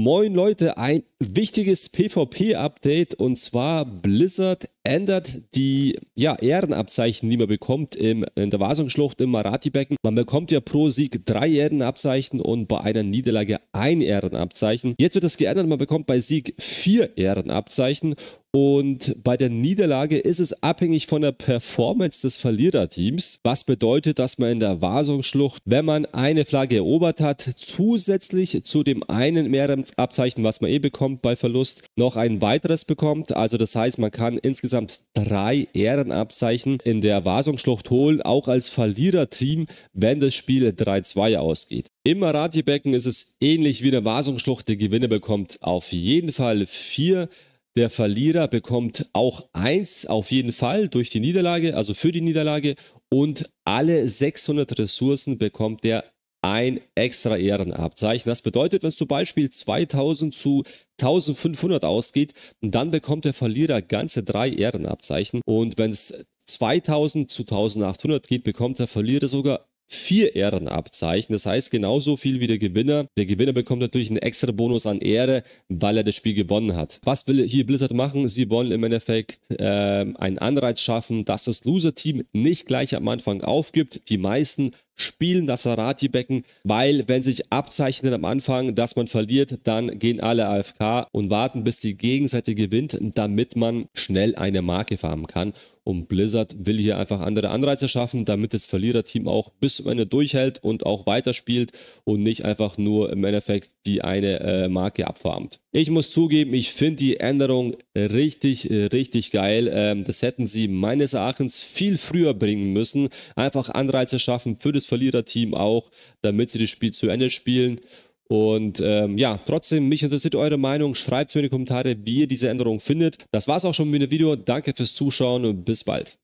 Moin Leute, ein wichtiges PvP-Update und zwar Blizzard ändert die ja, Ehrenabzeichen, die man bekommt im, in der Wasungsschlucht im Marathi-Becken. Man bekommt ja pro Sieg drei Ehrenabzeichen und bei einer Niederlage ein Ehrenabzeichen. Jetzt wird das geändert, man bekommt bei Sieg vier Ehrenabzeichen und bei der Niederlage ist es abhängig von der Performance des Verliererteams, was bedeutet, dass man in der Wasungsschlucht, wenn man eine Flagge erobert hat, zusätzlich zu dem einen Ehrenabzeichen, was man eh bekommt, bekommt bei Verlust, noch ein weiteres bekommt. Also das heißt, man kann insgesamt drei Ehrenabzeichen in der Wasungsschlucht holen, auch als Verliererteam, wenn das Spiel 3-2 ausgeht. Im Maratje-Becken ist es ähnlich wie in der Vasungsschlucht. Der Gewinner bekommt auf jeden Fall vier. Der Verlierer bekommt auch eins auf jeden Fall durch die Niederlage, also für die Niederlage. Und alle 600 Ressourcen bekommt der ein extra Ehrenabzeichen. Das bedeutet, wenn es zum Beispiel 2000 zu 1500 ausgeht, dann bekommt der Verlierer ganze drei Ehrenabzeichen. Und wenn es 2000 zu 1800 geht, bekommt der Verlierer sogar vier Ehrenabzeichen. Das heißt genauso viel wie der Gewinner. Der Gewinner bekommt natürlich einen extra Bonus an Ehre, weil er das Spiel gewonnen hat. Was will hier Blizzard machen? Sie wollen im Endeffekt äh, einen Anreiz schaffen, dass das Loser-Team nicht gleich am Anfang aufgibt. Die meisten spielen das Sarati-Becken, weil wenn sich abzeichnet am Anfang, dass man verliert, dann gehen alle AFK und warten, bis die Gegenseite gewinnt, damit man schnell eine Marke farmen kann. Und Blizzard will hier einfach andere Anreize schaffen, damit das Verliererteam auch bis zum Ende durchhält und auch weiterspielt und nicht einfach nur im Endeffekt die eine äh, Marke abfarmt. Ich muss zugeben, ich finde die Änderung äh, richtig, äh, richtig geil. Ähm, das hätten sie meines Erachtens viel früher bringen müssen. Einfach Anreize schaffen für das Verliererteam auch, damit sie das Spiel zu Ende spielen. Und ähm, ja, trotzdem, mich interessiert eure Meinung. Schreibt es mir in die Kommentare, wie ihr diese Änderung findet. Das war es auch schon mit dem Video. Danke fürs Zuschauen und bis bald.